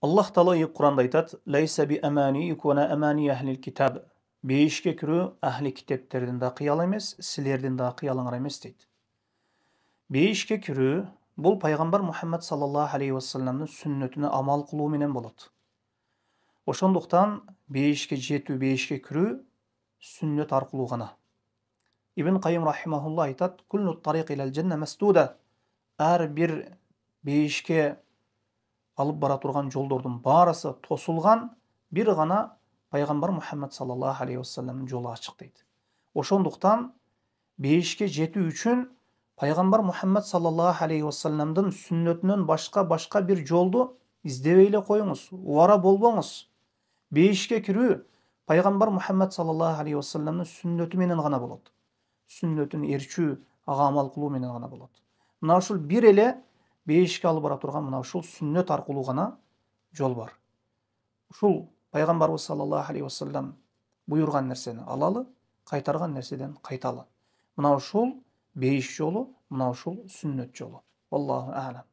аллах тағала құранда айтады ләйса би әмәни әхлил китаб бейішке кіру әхли китептердің да қиял емес сілердің да қиялыңар емес дейді бейішке кіру бұл пайғамбар мұхаммад саллаллаху алейхи уассаламның сүннетіне амал қылуменен болады ошондуктан бейішке жету бейішке кіру сүннет арқылы ғана ибн қайым рахимахулла айтады әр бір бейішке алып бара тұрған жолдордың барысы тосылған бір ғана пайғамбар мұхаммад саллаллаху алейхи уассаламның жолы ашық дейді ошондуктан бейішке жету үшін пайғамбар мұхаммад саллаллаху алейхи уассаламдың сүннетінен башқа башқа бір жолды издебей эле қойыңыз уара болбоңуз бейішке кирүү пайғамбар мұхаммад саллаллаху алейхи уассаламның сүннөтү менен ғана болот сүннөтүн ерчу аға амал қылу менен ғана болот мына ушул бир эле бейішке алып бара тұрған мына шул сүннет арқылы ғана жол бар ушул пайғамбарымыз саллаллаху алейхи уассалам бұйырған нәрсені алалы қайтарған нәрседен қайталы мынау шул бейіш жолы мынау шул сүннет жолы аллаху әлам